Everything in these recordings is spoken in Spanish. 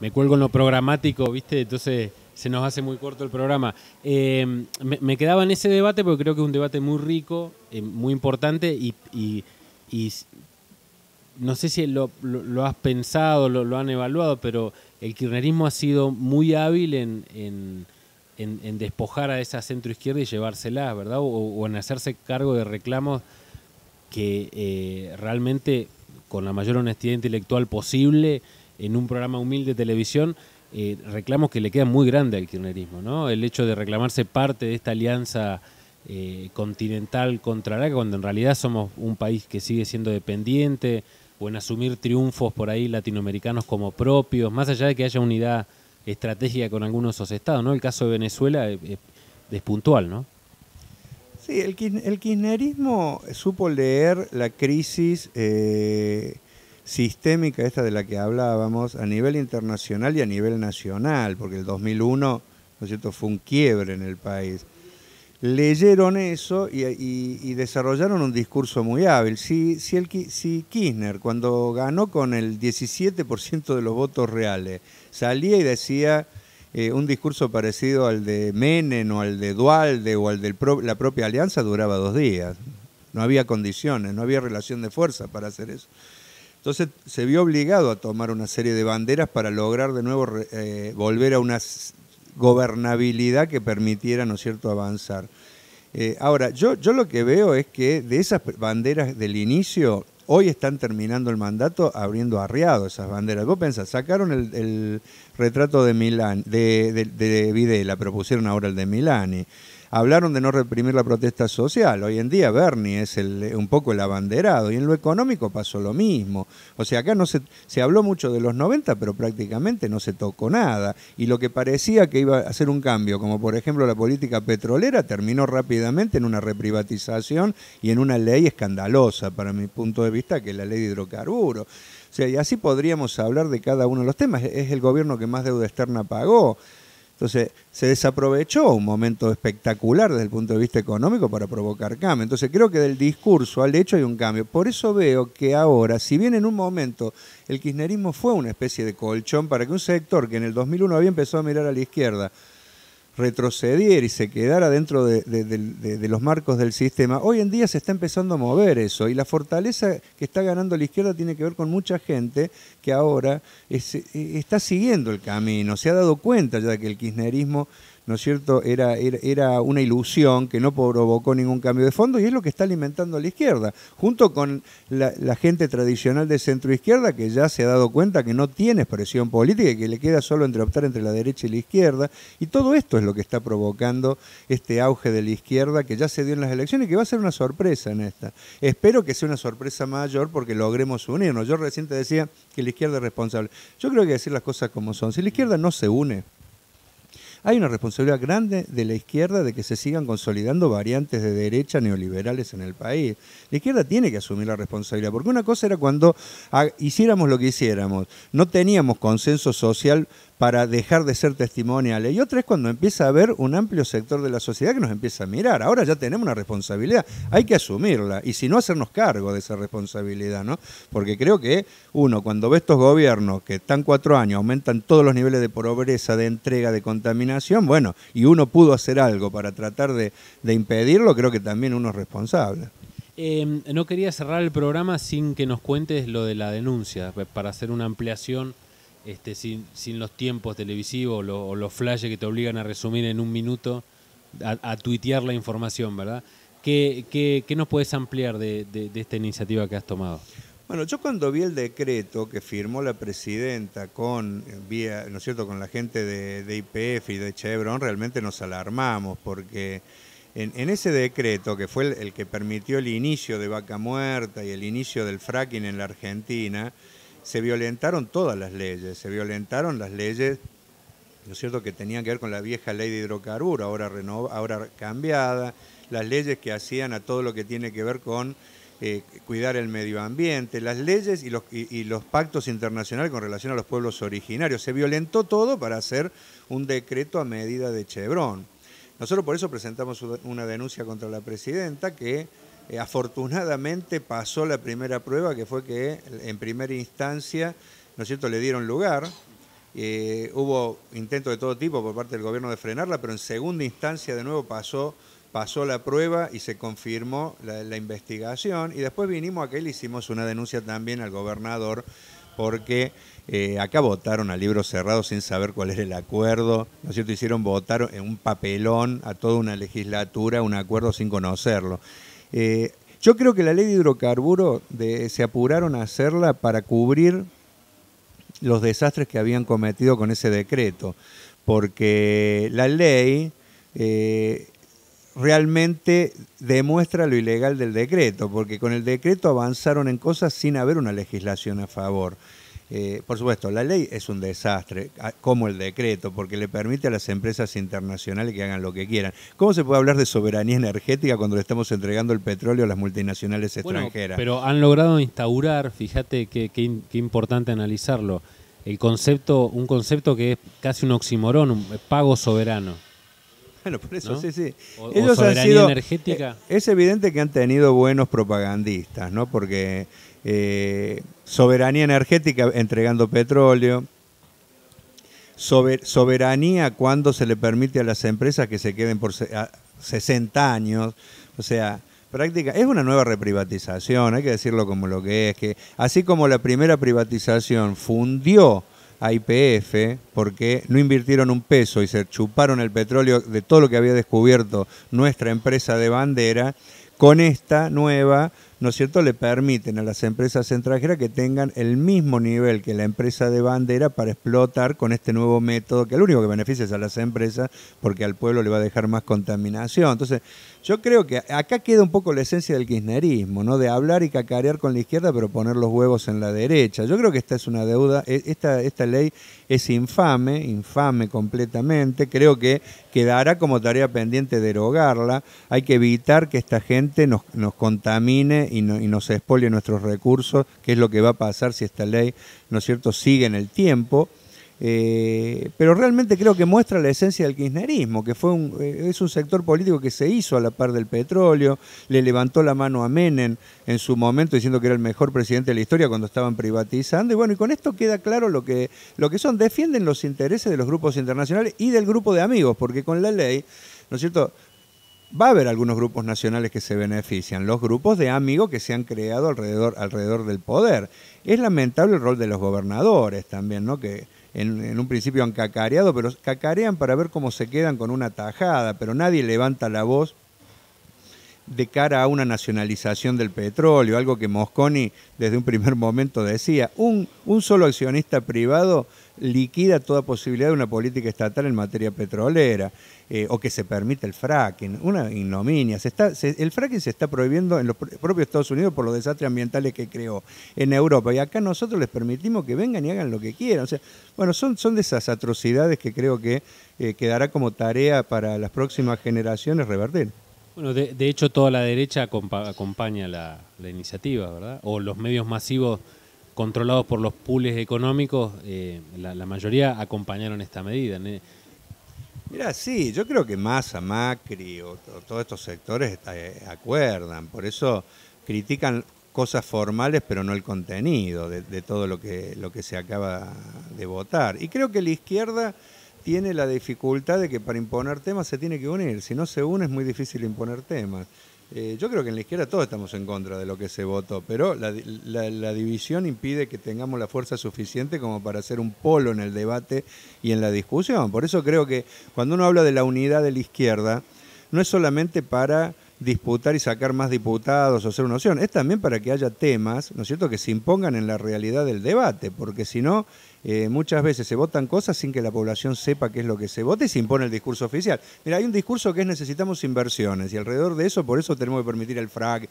me cuelgo en lo programático, ¿viste? Entonces se nos hace muy corto el programa. Eh, me, quedaba en ese debate porque creo que es un debate muy rico, eh, muy importante y, no sé si lo, has pensado, lo, han evaluado, pero el kirchnerismo ha sido muy hábil en, despojar a esa centroizquierda y llevárselas, ¿verdad? O, en hacerse cargo de reclamos que eh, realmente con la mayor honestidad intelectual posible en un programa humilde de televisión, eh, reclamos que le queda muy grande al kirchnerismo, ¿no? El hecho de reclamarse parte de esta alianza eh, continental contra Araca, cuando en realidad somos un país que sigue siendo dependiente, o en asumir triunfos por ahí latinoamericanos como propios, más allá de que haya unidad estratégica con algunos de esos estados, ¿no? El caso de Venezuela eh, es, puntual, ¿no? Sí, el, el kirchnerismo supo leer la crisis sistémica esta de la que hablábamos a nivel internacional y a nivel nacional, porque el 2001, ¿no cierto?, fue un quiebre en el país. Leyeron eso y, desarrollaron un discurso muy hábil. Si, si, el, si Kirchner, cuando ganó con el 17% de los votos reales, salía y decía eh, un discurso parecido al de Menem o al de Dualde o al de la propia alianza, duraba dos días. No había condiciones, no había relación de fuerza para hacer eso. Entonces se vio obligado a tomar una serie de banderas para lograr de nuevo eh, volver a una gobernabilidad que permitiera, ¿no es cierto?, avanzar. Eh, ahora, yo, yo lo que veo es que de esas banderas del inicio, hoy están terminando el mandato abriendo arriado esas banderas. Vos pensás, sacaron el, retrato de Milán, de, de, de Videla, propusieron ahora el de Milani hablaron de no reprimir la protesta social. Hoy en día Bernie es un poco el abanderado y en lo económico pasó lo mismo. O sea, acá no se, se habló mucho de los 90, pero prácticamente no se tocó nada. Y lo que parecía que iba a ser un cambio, como por ejemplo la política petrolera, terminó rápidamente en una reprivatización y en una ley escandalosa, para mi punto de vista, que es la ley de hidrocarburos. O sea, y así podríamos hablar de cada uno de los temas. Es el gobierno que más deuda externa pagó. Entonces, se desaprovechó un momento espectacular desde el punto de vista económico para provocar cambio. Entonces, creo que del discurso al hecho hay un cambio. Por eso veo que ahora, si bien en un momento el kirchnerismo fue una especie de colchón para que un sector que en el 2001 había empezado a mirar a la izquierda, retrocediera y se quedara dentro de, los marcos del sistema, hoy en día se está empezando a mover eso y la fortaleza que está ganando la izquierda tiene que ver con mucha gente que ahora eh, está siguiendo el camino, se ha dado cuenta ya que el kirchnerismo ¿no es cierto?, era, era, una ilusión que no provocó ningún cambio de fondo y es lo que está alimentando a la izquierda, junto con la, gente tradicional de centro izquierda que ya se ha dado cuenta que no tiene expresión política y que le queda solo entre optar entre la derecha y la izquierda. Y todo esto es lo que está provocando este auge de la izquierda que ya se dio en las elecciones y que va a ser una sorpresa en esta. Espero que sea una sorpresa mayor porque logremos unirnos. Yo reciente decía que la izquierda es responsable. Yo creo que decir las cosas como son. Si la izquierda no se une, hay una responsabilidad grande de la izquierda de que se sigan consolidando variantes de derecha neoliberales en el país. La izquierda tiene que asumir la responsabilidad, porque una cosa era cuando hiciéramos lo que hiciéramos, no teníamos consenso social para dejar de ser testimoniales. Y otra es cuando empieza a haber un amplio sector de la sociedad que nos empieza a mirar. Ahora ya tenemos una responsabilidad, hay que asumirla y si no hacernos cargo de esa responsabilidad, ¿no? Porque creo que uno, cuando ve estos gobiernos que están cuatro años, aumentan todos los niveles de pobreza, de entrega, de contaminación, bueno, y uno pudo hacer algo para tratar de, impedirlo, creo que también uno es responsable. Em, no quería cerrar el programa sin que nos cuentes lo de la denuncia, para hacer una ampliación este, sin, los tiempos televisivos o los flashes que te obligan a resumir en un minuto, a, tuitear la información, ¿verdad? ¿Qué, nos puedes ampliar de, esta iniciativa que has tomado? Bueno, yo cuando vi el decreto que firmó la presidenta con vía, ¿no es cierto?, con la gente de IPF y de Chevron, realmente nos alarmamos porque en, ese decreto, que fue el, que permitió el inicio de Vaca Muerta y el inicio del fracking en la Argentina, se violentaron todas las leyes, se violentaron las leyes, ¿no es cierto?, que tenían que ver con la vieja ley de hidrocarburos, ahora, ahora cambiada, las leyes que hacían a todo lo que tiene que ver con eh, cuidar el medio ambiente, las leyes y los, y los pactos internacionales con relación a los pueblos originarios. Se violentó todo para hacer un decreto a medida de Chevron. Nosotros por eso presentamos una denuncia contra la presidenta que eh, afortunadamente pasó la primera prueba, que fue que en primera instancia, ¿no es cierto?, le dieron lugar. Eh, hubo intentos de todo tipo por parte del gobierno de frenarla, pero en segunda instancia de nuevo pasó, pasó la prueba y se confirmó la, investigación. Y después vinimos a que le hicimos una denuncia también al gobernador porque eh, acá votaron a libro cerrado sin saber cuál era el acuerdo, ¿no es cierto? Hicieron votar en un papelón a toda una legislatura un acuerdo sin conocerlo. Eh, yo creo que la ley de hidrocarburo se apuraron a hacerla para cubrir los desastres que habían cometido con ese decreto, porque la ley eh, realmente demuestra lo ilegal del decreto, porque con el decreto avanzaron en cosas sin haber una legislación a favor. Eh, por supuesto, la ley es un desastre, como el decreto, porque le permite a las empresas internacionales que hagan lo que quieran. ¿Cómo se puede hablar de soberanía energética cuando le estamos entregando el petróleo a las multinacionales extranjeras? pero han logrado instaurar, fíjate qué importante analizarlo, el concepto, un concepto que es casi un oximorón, un pago soberano. Bueno, por eso, sí, sí. Ellos energética. Eh, es evidente que han tenido buenos propagandistas, ¿no? Porque eh, soberanía energética entregando petróleo, soberanía cuando se le permite a las empresas que se queden por 60 años, o sea, práctica, es una nueva reprivatización, hay que decirlo como lo que es, que así como la primera privatización fundió a IPF porque no invirtieron un peso y se chuparon el petróleo de todo lo que había descubierto nuestra empresa de bandera con esta nueva ¿no es cierto?, le permiten a las empresas extranjeras que tengan el mismo nivel que la empresa de bandera para explotar con este nuevo método, que lo único que beneficia es a las empresas, porque al pueblo le va a dejar más contaminación. Entonces, yo creo que acá queda un poco la esencia del kirchnerismo, ¿no? De hablar y cacarear con la izquierda, pero poner los huevos en la derecha. Yo creo que esta es una deuda, e, esta, esta ley es infame, infame completamente. Creo que quedará como tarea pendiente derogarla. Hay que evitar que esta gente nos, nos contamine y, no, y nos expolie nuestros recursos, qué es lo que va a pasar si esta ley, ¿no es cierto?, sigue en el tiempo. Eh, pero realmente creo que muestra la esencia del kirchnerismo, que fue eh, es un sector político que se hizo a la par del petróleo, le levantó la mano a Menem en su momento diciendo que era el mejor presidente de la historia cuando estaban privatizando. Y bueno, y con esto queda claro lo que, lo que son, defienden los intereses de los grupos internacionales y del grupo de amigos, porque con la ley, ¿no es cierto? va a haber algunos grupos nacionales que se benefician, los grupos de amigos que se han creado alrededor, alrededor del poder. Es lamentable el rol de los gobernadores también, ¿no? Que en, un principio han cacareado, pero cacarean para ver cómo se quedan con una tajada, pero nadie levanta la voz de cara a una nacionalización del petróleo, algo que Mosconi desde un primer momento decía, un solo accionista privado liquida toda posibilidad de una política estatal en materia petrolera, eh, o que se permita el fracking, una ignominia. Se está, el fracking se está prohibiendo en los propios Estados Unidos por los desastres ambientales que creó en Europa, y acá nosotros les permitimos que vengan y hagan lo que quieran. O sea, bueno, son, son de esas atrocidades que creo que eh, quedará como tarea para las próximas generaciones revertir. Bueno, de, hecho toda la derecha acompaña la iniciativa, ¿verdad? O los medios masivos controlados por los pools económicos, eh, la, mayoría acompañaron esta medida. Mira, sí, yo creo que Massa, Macri o todos estos sectores eh, acuerdan, por eso critican cosas formales pero no el contenido de, de todo lo que, lo que se acaba de votar. Y creo que la izquierda tiene la dificultad de que para imponer temas se tiene que unir. Si no se une es muy difícil imponer temas. Eh, yo creo que en la izquierda todos estamos en contra de lo que se votó, pero la, la, división impide que tengamos la fuerza suficiente como para hacer un polo en el debate y en la discusión. Por eso creo que cuando uno habla de la unidad de la izquierda, no es solamente para disputar y sacar más diputados o hacer una opción, es también para que haya temas, ¿no es cierto?, que se impongan en la realidad del debate, porque si no, eh, muchas veces se votan cosas sin que la población sepa qué es lo que se vota y se impone el discurso oficial. Mira, hay un discurso que es necesitamos inversiones y alrededor de eso, por eso tenemos que permitir el frac,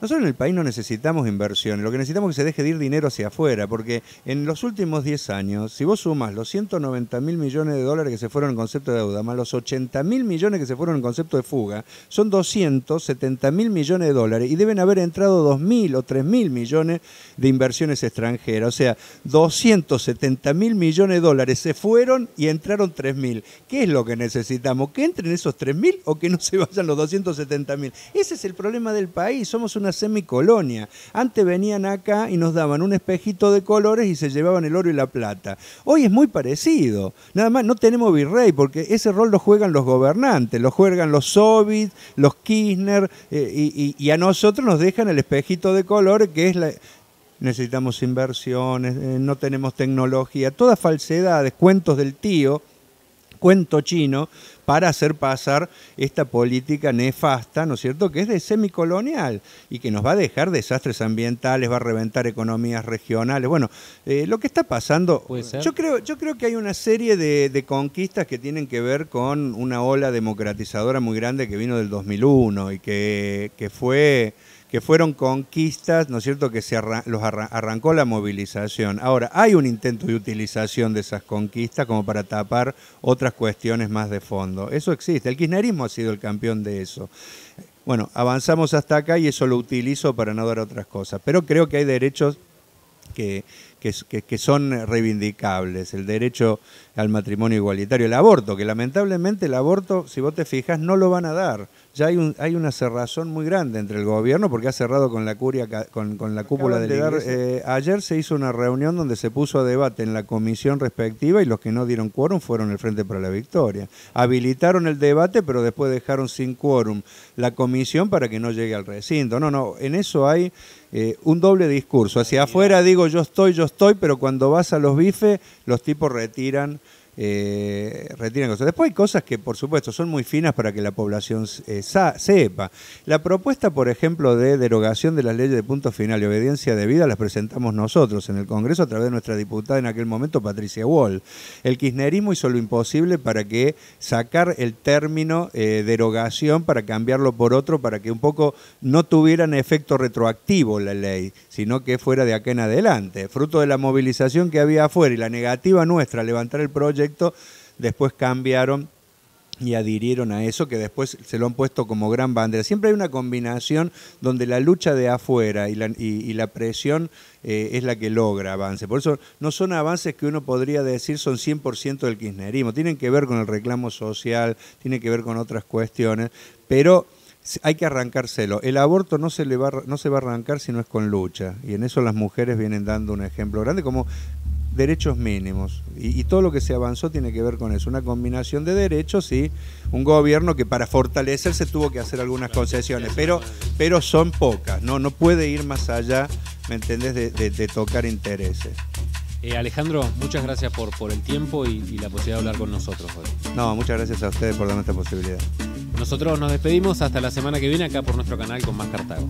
nosotros en el país no necesitamos inversiones, lo que necesitamos es que se deje de ir dinero hacia afuera, porque en los últimos 10 años, si vos sumas los 190 mil millones de dólares que se fueron en concepto de deuda, más los 80 mil millones que se fueron en concepto de fuga, son 270 mil millones de dólares y deben haber entrado 2.000 mil o 3.000 mil millones de inversiones extranjeras. O sea, 270 mil millones de dólares se fueron y entraron 3.000. mil. ¿Qué es lo que necesitamos? ¿Que entren esos 3.000 o que no se vayan los 270 mil? Ese es el problema del país, somos una semicolonia. Antes venían acá y nos daban un espejito de colores y se llevaban el oro y la plata. Hoy es muy parecido. Nada más, no tenemos virrey porque ese rol lo juegan los gobernantes, lo juegan los Soviets, los Kirchner eh, y, a nosotros nos dejan el espejito de colores que es la... Necesitamos inversiones, eh, no tenemos tecnología, todas falsedades, cuentos del tío cuento chino para hacer pasar esta política nefasta, ¿no es cierto?, que es de semicolonial y que nos va a dejar desastres ambientales, va a reventar economías regionales. Bueno, eh, lo que está pasando, yo creo, yo creo que hay una serie de, conquistas que tienen que ver con una ola democratizadora muy grande que vino del 2001 y que, que fue que fueron conquistas, ¿no es cierto?, que se los arrancó la movilización. Ahora, hay un intento de utilización de esas conquistas como para tapar otras cuestiones más de fondo. Eso existe. El kirchnerismo ha sido el campeón de eso. Bueno, avanzamos hasta acá y eso lo utilizo para no dar otras cosas. Pero creo que hay derechos que que, son reivindicables, el derecho al matrimonio igualitario, el aborto, que lamentablemente el aborto, si vos te fijas, no lo van a dar. Ya hay, hay una cerrazón muy grande entre el gobierno porque ha cerrado con la curia, con, con la cúpula del e. eh, ayer se hizo una reunión donde se puso a debate en la comisión respectiva y los que no dieron quórum fueron el Frente para la Victoria. Habilitaron el debate, pero después dejaron sin quórum la comisión para que no llegue al recinto. No, no, en eso hay eh, un doble discurso. Hacia afuera digo yo estoy, yo estoy estoy, pero cuando vas a los bifes, los tipos retiran eh, retiran cosas. Después hay cosas que, por supuesto, son muy finas para que la población eh, sepa. La propuesta, por ejemplo, de derogación de las leyes de punto final y obediencia debida las presentamos nosotros en el Congreso a través de nuestra diputada en aquel momento, Patricia Wall. El kirchnerismo hizo lo imposible para que sacar el término eh, derogación para cambiarlo por otro, para que un poco no tuvieran efecto retroactivo la ley, sino que fuera de acá en adelante. Fruto de la movilización que había afuera y la negativa nuestra a levantar el proyecto, después cambiaron y adhirieron a eso, que después se lo han puesto como gran bandera. Siempre hay una combinación donde la lucha de afuera y la, presión eh, es la que logra avance. Por eso no son avances que uno podría decir son 100% del kirchnerismo, tienen que ver con el reclamo social, tienen que ver con otras cuestiones, pero hay que arrancárselo. El aborto no se, le va, no se va a arrancar si no es con lucha. Y en eso las mujeres vienen dando un ejemplo grande, como derechos mínimos. Y, todo lo que se avanzó tiene que ver con eso, una combinación de derechos y un gobierno que para fortalecerse tuvo que hacer algunas concesiones, pero, pero son pocas, ¿no? No puede ir más allá, ¿me entendés?, de, tocar intereses. Eh, Alejandro, muchas gracias por, por el tiempo y, la posibilidad de hablar con nosotros hoy. No, muchas gracias a ustedes por darnos esta posibilidad. Nosotros nos despedimos hasta la semana que viene acá por nuestro canal con más Cartago.